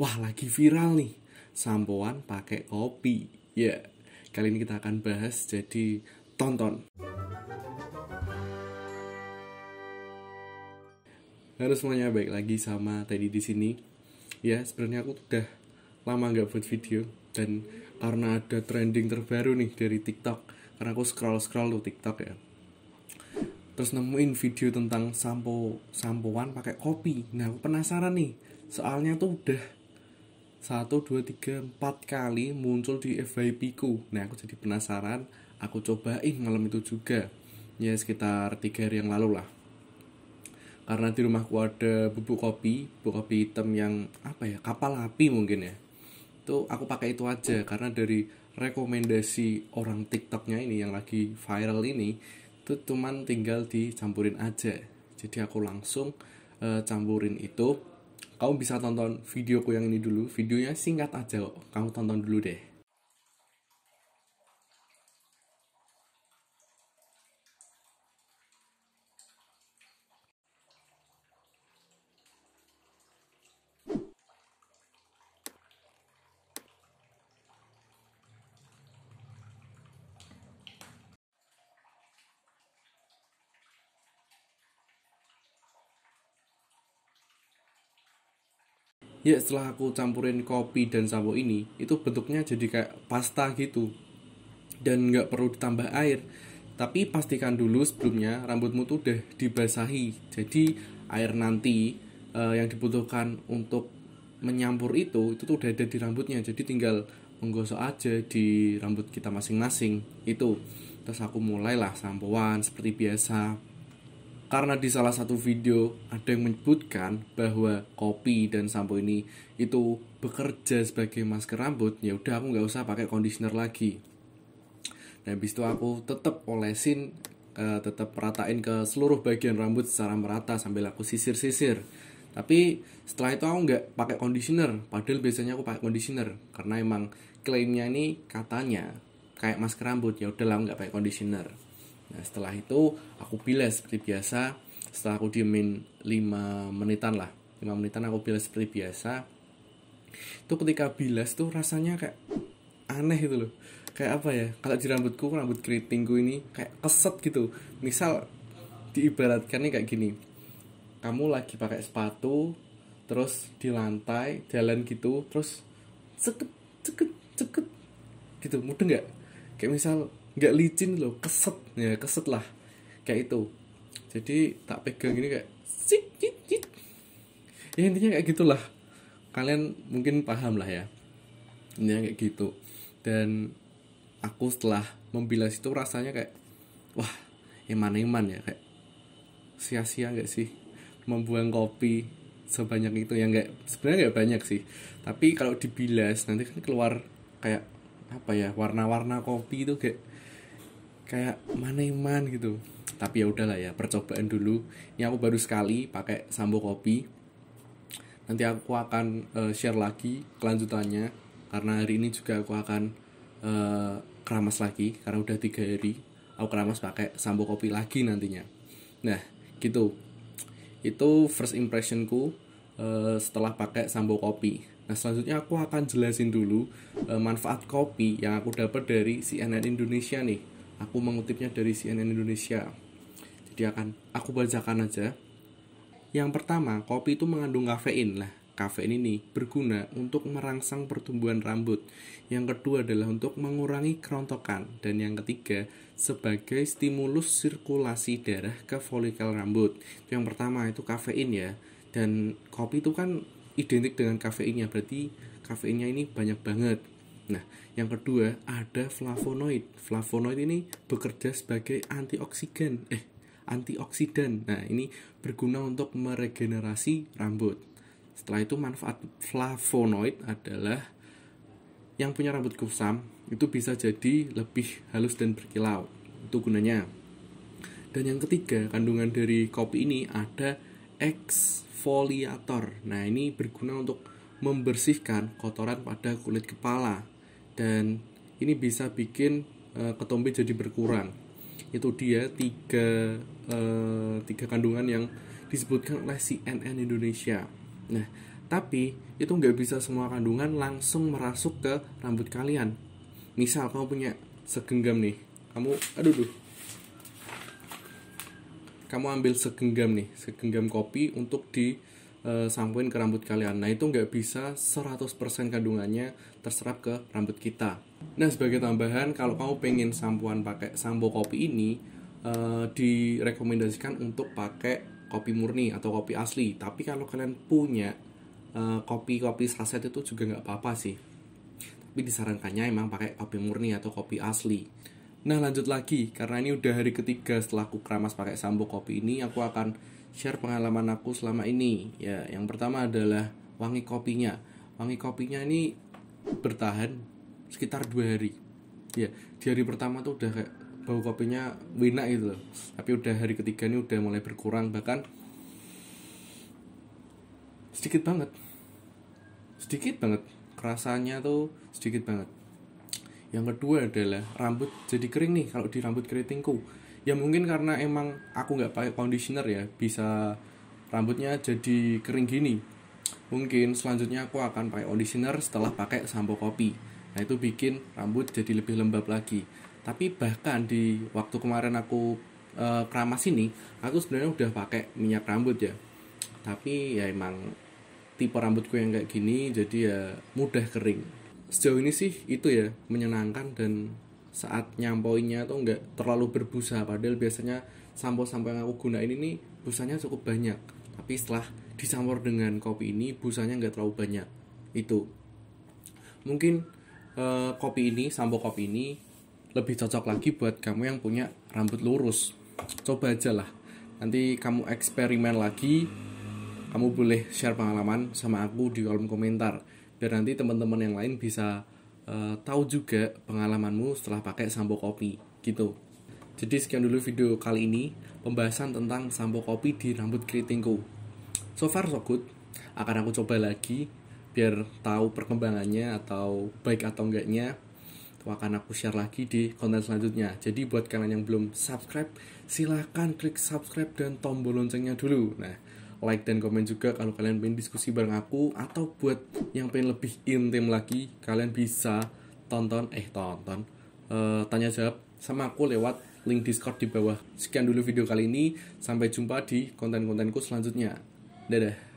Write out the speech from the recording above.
Wah, lagi viral nih. Sampoan pakai kopi. Ya, yeah. kali ini kita akan bahas jadi tonton. Halo semuanya, baik lagi sama Teddy di sini. Ya, sebenarnya aku udah lama nggak buat video dan karena ada trending terbaru nih dari TikTok. Karena aku scroll-scroll tuh TikTok ya terus nemuin video tentang sampo sampoan pakai kopi nah aku penasaran nih soalnya tuh udah satu dua tiga empat kali muncul di FYP ku nah aku jadi penasaran aku cobain malam itu juga ya sekitar tiga hari yang lalu lah karena di rumahku ada bubuk kopi bubuk kopi hitam yang apa ya kapal api mungkin ya itu aku pakai itu aja karena dari rekomendasi orang tiktoknya ini yang lagi viral ini itu cuman tinggal dicampurin aja jadi aku langsung uh, campurin itu kamu bisa tonton videoku yang ini dulu videonya singkat aja kok kamu tonton dulu deh ya setelah aku campurin kopi dan sabo ini itu bentuknya jadi kayak pasta gitu dan nggak perlu ditambah air tapi pastikan dulu sebelumnya rambutmu tuh udah dibasahi jadi air nanti uh, yang dibutuhkan untuk menyampur itu itu tuh udah ada di rambutnya jadi tinggal menggosok aja di rambut kita masing-masing itu terus aku mulailah sampoan seperti biasa karena di salah satu video ada yang menyebutkan bahwa kopi dan sampo ini itu bekerja sebagai masker rambut ya udah aku nggak usah pakai conditioner lagi dan habis itu aku tetap olesin uh, eh, tetap ratain ke seluruh bagian rambut secara merata sambil aku sisir-sisir tapi setelah itu aku nggak pakai conditioner padahal biasanya aku pakai conditioner karena emang klaimnya ini katanya kayak masker rambut ya udah lah nggak pakai conditioner Nah setelah itu aku pilih seperti biasa setelah aku diemin 5 menitan lah 5 menitan aku pilih seperti biasa itu ketika bilas tuh rasanya kayak aneh gitu loh kayak apa ya kalau di rambutku rambut keritingku ini kayak keset gitu misal diibaratkan nih kayak gini kamu lagi pakai sepatu terus di lantai jalan gitu terus ceket ceket ceket gitu mudah nggak kayak misal nggak licin loh keset ya keset lah kayak itu jadi tak pegang ini kayak cik, cik, cik. ya intinya kayak gitulah kalian mungkin paham lah ya ini kayak gitu dan aku setelah membilas itu rasanya kayak wah eman-eman ya kayak sia-sia gak sih membuang kopi sebanyak itu yang nggak sebenarnya nggak banyak sih tapi kalau dibilas nanti kan keluar kayak apa ya warna-warna kopi itu kayak kayak mana iman gitu tapi ya udahlah ya percobaan dulu ini aku baru sekali pakai sambo kopi nanti aku akan uh, share lagi kelanjutannya karena hari ini juga aku akan uh, keramas lagi karena udah tiga hari aku keramas pakai sambo kopi lagi nantinya nah gitu itu first impressionku uh, setelah pakai sambo kopi nah selanjutnya aku akan jelasin dulu uh, manfaat kopi yang aku dapat dari CNN Indonesia nih Aku mengutipnya dari CNN Indonesia. Jadi akan aku bacakan aja. Yang pertama, kopi itu mengandung kafein lah. Kafein ini berguna untuk merangsang pertumbuhan rambut. Yang kedua adalah untuk mengurangi kerontokan dan yang ketiga sebagai stimulus sirkulasi darah ke folikel rambut. Itu yang pertama itu kafein ya. Dan kopi itu kan identik dengan kafeinnya berarti kafeinnya ini banyak banget Nah, yang kedua ada flavonoid. Flavonoid ini bekerja sebagai antioksidan. Eh, antioksidan. Nah, ini berguna untuk meregenerasi rambut. Setelah itu manfaat flavonoid adalah yang punya rambut kusam itu bisa jadi lebih halus dan berkilau. Itu gunanya. Dan yang ketiga, kandungan dari kopi ini ada exfoliator. Nah, ini berguna untuk membersihkan kotoran pada kulit kepala dan ini bisa bikin uh, ketombe jadi berkurang itu dia tiga uh, tiga kandungan yang disebutkan oleh CNN Indonesia nah tapi itu nggak bisa semua kandungan langsung merasuk ke rambut kalian misal kamu punya segenggam nih kamu aduh duh kamu ambil segenggam nih segenggam kopi untuk di sampuin eh, sampoin ke rambut kalian. Nah, itu nggak bisa 100% kandungannya terserap ke rambut kita. Nah, sebagai tambahan, kalau kamu pengen sampoan pakai sampo kopi ini, uh, direkomendasikan untuk pakai kopi murni atau kopi asli. Tapi kalau kalian punya kopi eh, kopi-kopi saset itu juga nggak apa-apa sih. Tapi disarankannya emang pakai kopi murni atau kopi asli. Nah lanjut lagi, karena ini udah hari ketiga setelah aku keramas pakai sampo kopi ini, aku akan share pengalaman aku selama ini. Ya, yang pertama adalah wangi kopinya. Wangi kopinya ini bertahan sekitar dua hari. Ya, di hari pertama tuh udah kayak bau kopinya wina gitu loh. Tapi udah hari ketiga ini udah mulai berkurang bahkan sedikit banget. Sedikit banget rasanya tuh sedikit banget. Yang kedua adalah rambut jadi kering nih kalau di rambut keritingku ya mungkin karena emang aku nggak pakai conditioner ya bisa rambutnya jadi kering gini mungkin selanjutnya aku akan pakai conditioner setelah pakai sampo kopi nah itu bikin rambut jadi lebih lembab lagi tapi bahkan di waktu kemarin aku e, keramas ini aku sebenarnya udah pakai minyak rambut ya tapi ya emang tipe rambutku yang kayak gini jadi ya mudah kering sejauh ini sih itu ya menyenangkan dan saat nyampoinnya tuh nggak terlalu berbusa padahal biasanya sampo-sampo yang aku gunain ini busanya cukup banyak tapi setelah disambar dengan kopi ini busanya nggak terlalu banyak itu mungkin eh, kopi ini sampo kopi ini lebih cocok lagi buat kamu yang punya rambut lurus coba aja lah nanti kamu eksperimen lagi kamu boleh share pengalaman sama aku di kolom komentar biar nanti teman-teman yang lain bisa Eh, tahu juga pengalamanmu setelah pakai sampo kopi gitu. Jadi sekian dulu video kali ini pembahasan tentang sampo kopi di rambut keritingku. So far so good. Akan aku coba lagi biar tahu perkembangannya atau baik atau enggaknya. Itu akan aku share lagi di konten selanjutnya. Jadi buat kalian yang belum subscribe, silahkan klik subscribe dan tombol loncengnya dulu. Nah, like dan komen juga kalau kalian pengen diskusi bareng aku atau buat yang pengen lebih intim lagi kalian bisa tonton eh tonton uh, tanya jawab sama aku lewat link Discord di bawah. Sekian dulu video kali ini, sampai jumpa di konten-kontenku selanjutnya. Dadah.